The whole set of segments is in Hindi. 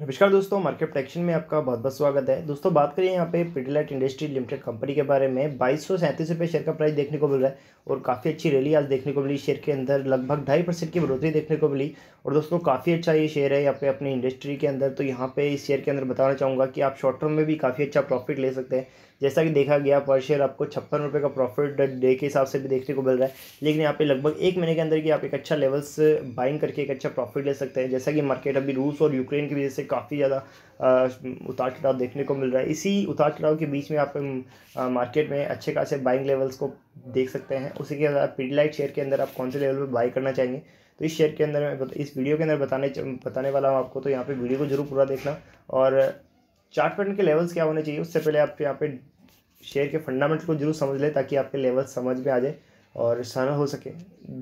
नमस्कार दोस्तों मार्केट प्रोटेक्शन में आपका बहुत बहुत स्वागत है दोस्तों बात करें यहाँ पे पिटलाइट इंडस्ट्री लिमिटेड कंपनी के बारे में बाईस सौ सैंतीस रुपये शेयर का प्राइस देखने को मिल रहा है और काफ़ी अच्छी रैली आज देखने को मिली शेयर के अंदर लगभग ढाई परसेंट की बढ़ोतरी देखने को मिली और दोस्तों काफ़ी अच्छा ये शेयर है यहाँ पे अपनी इंडस्ट्री के अंदर तो यहाँ पे इस शेयर के अंदर बताना चाहूँगा कि आप शॉर्ट टर्म में भी काफ़ी अच्छा प्रॉफिट ले सकते हैं जैसा कि देखा गया पर शेयर आपको छप्पन रुपये का प्रॉफिट डे के हिसाब से भी देखने को मिल रहा है लेकिन यहाँ पे लगभग एक महीने के अंदर कि आप एक अच्छा लेवल्स बाइंग करके एक अच्छा प्रॉफिट ले सकते हैं जैसा कि मार्केट अभी रूस और यूक्रेन की वजह से काफ़ी ज़्यादा उतार चढ़ाव देखने को मिल रहा है इसी उतार चढ़ाव के बीच में आप मार्केट में अच्छे खासे बाइंग लेवल्स को देख सकते हैं उसी के साथ पीडलाइट शेयर के अंदर आप कौन से लेवल पर बाई करना चाहेंगे तो इस शेयर के अंदर मैं इस वीडियो के अंदर बताने बताने वाला हूँ आपको तो यहाँ पे वीडियो को जरूर पूरा देखना और चार्ट पैटर्न के लेवल्स क्या होने चाहिए उससे पहले आप यहाँ पे शेयर के फंडामेंटल को जरूर समझ लें ताकि आपके लेवल्स समझ में आ जाए और सारा हो सके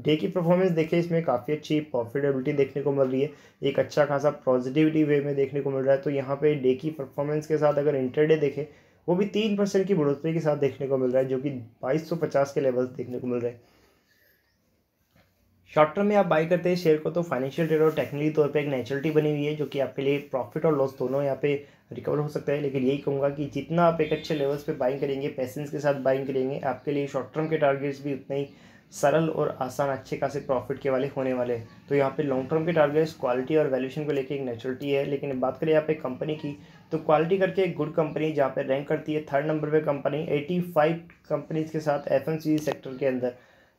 डे की परफॉर्मेंस देखिए इसमें काफ़ी अच्छी प्रॉफिटेबिलिटी देखने को मिल रही है एक अच्छा खासा पॉजिटिविटी वे में देखने को मिल रहा है तो यहाँ पे डे की परफॉर्मेंस के साथ अगर इंटरडे देखें वो भी तीन परसेंट की बढ़ोतरी के साथ देखने को मिल रहा है जो कि बाईस सौ पचास के लेवल्स देखने को मिल रहे हैं शॉर्ट टर्म में आप बाई करते हैं शेयर को तो फाइनेंशियल ट्रेड और टेक्निकली तौर पे एक नेचुरलिटी बनी हुई है जो कि आपके लिए प्रॉफिट और लॉस दोनों यहाँ पे रिकवर हो सकता है लेकिन यही कहूँगा कि जितना आप एक अच्छे लेवल्स पे बाइंग करेंगे पैसेंस के साथ बाइंग करेंगे आपके लिए शॉर्ट टर्म के टारगेट्स भी उतने ही सरल और आसान अच्छे खासे प्रॉफिट के वाले होने वाले हैं तो यहाँ पे लॉन्ग टर्म के टारगेट्स क्वालिटी और वैल्यूशन को लेकर एक नेचुरलिटी है लेकिन बात करें यहाँ पे कंपनी की तो क्वालिटी करके एक गुड कंपनी जहाँ पे रैंक करती है थर्ड नंबर पे कंपनी 85 कंपनीज के साथ एफ सेक्टर के अंदर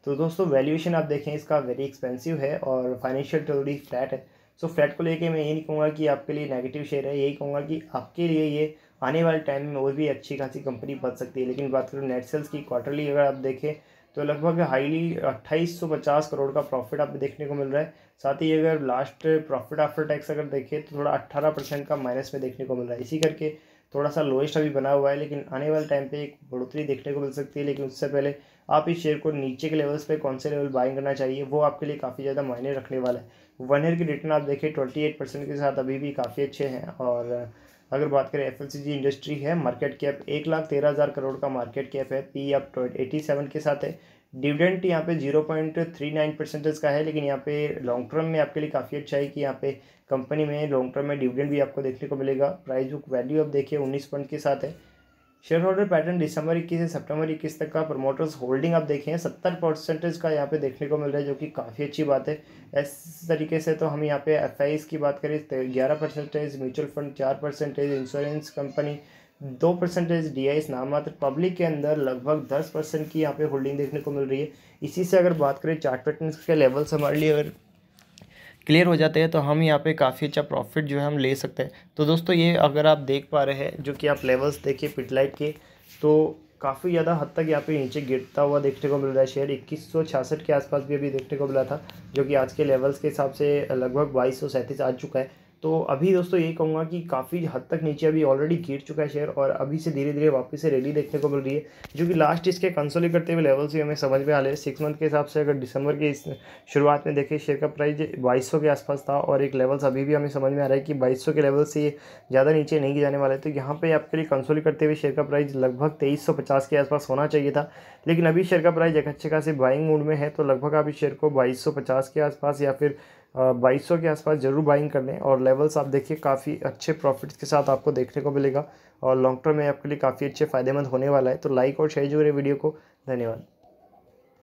तो दोस्तों वैल्यूएशन आप देखें इसका वेरी एक्सपेंसिव है और फाइनेंशियल थोड़ी फ्लैट है सो फ्लैट को लेके मैं ये नहीं कहूँगा कि आपके लिए नेगेटिव शेयर है यही कहूँगा कि आपके लिए ये आने वाले टाइम में और भी अच्छी खासी कंपनी बन सकती है लेकिन बात करूँ नेट सेल्स की क्वार्टरली अगर आप देखें तो लगभग हाईली अट्ठाईस सौ पचास करोड़ का प्रॉफिट आप देखने को मिल रहा है साथ ही अगर लास्ट प्रॉफिट आफ्टर टैक्स अगर देखें तो थोड़ा अट्ठारह परसेंट का माइनस में देखने को मिल रहा है इसी करके थोड़ा सा लोएस्ट अभी बना हुआ है लेकिन आने वाले टाइम पे एक बढ़ोतरी देखने को मिल सकती है लेकिन उससे पहले आप इस शेयर को नीचे के लेवल्स पे कौन से लेवल बाइंग करना चाहिए वो आपके लिए काफ़ी ज़्यादा मायने रखने वाला है वन ईयर की रिटर्न आप देखें ट्वेंटी एट परसेंट के साथ अभी भी काफ़ी अच्छे हैं और अगर बात करें एफ इंडस्ट्री है मार्केट कैप एक लाख तेरह हज़ार करोड़ का मार्केट कैप है पी एफ एटी सेवन के साथ है डिविडेंट यहाँ पे zero point three nine percentage का है लेकिन यहाँ पे लॉन्ग टर्म में आपके लिए काफ़ी अच्छा है कि यहाँ पे कंपनी में लॉन्ग टर्म में डिविडेंट भी आपको देखने को मिलेगा प्राइस बुक वैल्यू अब देखिए उन्नीस पॉइंट के साथ है शेयर होल्डर पैटर्न दिसंबर इक्कीस से सितंबर इक्कीस तक का प्रमोटर्स होल्डिंग आप देखें सत्तर परसेंटेज का यहाँ पे देखने को मिल रहा है जो कि काफ़ी अच्छी बात है इस तरीके से तो हम यहाँ पे एफ की बात करें तो ग्यारह परसेंटेज म्यूचुअल फंड चार परसेंटेज इंश्योरेंस कंपनी दो परसेंटेज डी आई नाम मात्र पब्लिक के अंदर लगभग दस परसेंट की यहाँ पे होल्डिंग देखने को मिल रही है इसी से अगर बात करें चार्ट पैटर्न के लेवल्स हमारे लिए अगर क्लियर हो जाते हैं तो हम यहाँ पे काफ़ी अच्छा प्रॉफिट जो है हम ले सकते हैं तो दोस्तों ये अगर आप देख पा रहे हैं जो कि आप लेवल्स देखिए पिटलाइट के तो काफ़ी ज़्यादा हद तक यहाँ पे नीचे गिरता हुआ देखने को मिल रहा है शेयर इक्कीस के आसपास भी अभी देखने को मिला था जो कि आज के लेवल्स के हिसाब से लगभग बाईस आ चुका है तो अभी दोस्तों ये कहूँगा कि काफ़ी हद तक नीचे अभी ऑलरेडी गिर चुका है शेयर और अभी से धीरे धीरे वापस से रैली देखने को मिल रही है जो कि लास्ट इसके कंसोली करते हुए लेवल से हमें समझ में आ रहे हैं सिक्स मंथ के हिसाब से अगर दिसंबर के शुरुआत में देखें शेयर का प्राइस बाईस के आसपास था और एक लेवल्स अभी भी हमें समझ में आ रहा है कि बाईस के लेवल से ज़्यादा नीचे नहीं जाने वाले तो यहाँ पर आपके लिए कंसोली करते हुए शेयर का प्राइस लगभग तेईस के आसपास होना चाहिए था लेकिन अभी शेयर का प्राइस एक अच्छे खासे बाइंग मूड में है तो लगभग आप इस शेयर को बाईस के आसपास या फिर बाईस के आसपास ज़रूर बाइंग कर लें और लेवल्स आप देखिए काफ़ी अच्छे प्रॉफिट्स के साथ आपको देखने को मिलेगा और लॉन्ग टर्म में आपके लिए काफ़ी अच्छे फायदेमंद होने वाला है तो लाइक और शेयर जो वीडियो को धन्यवाद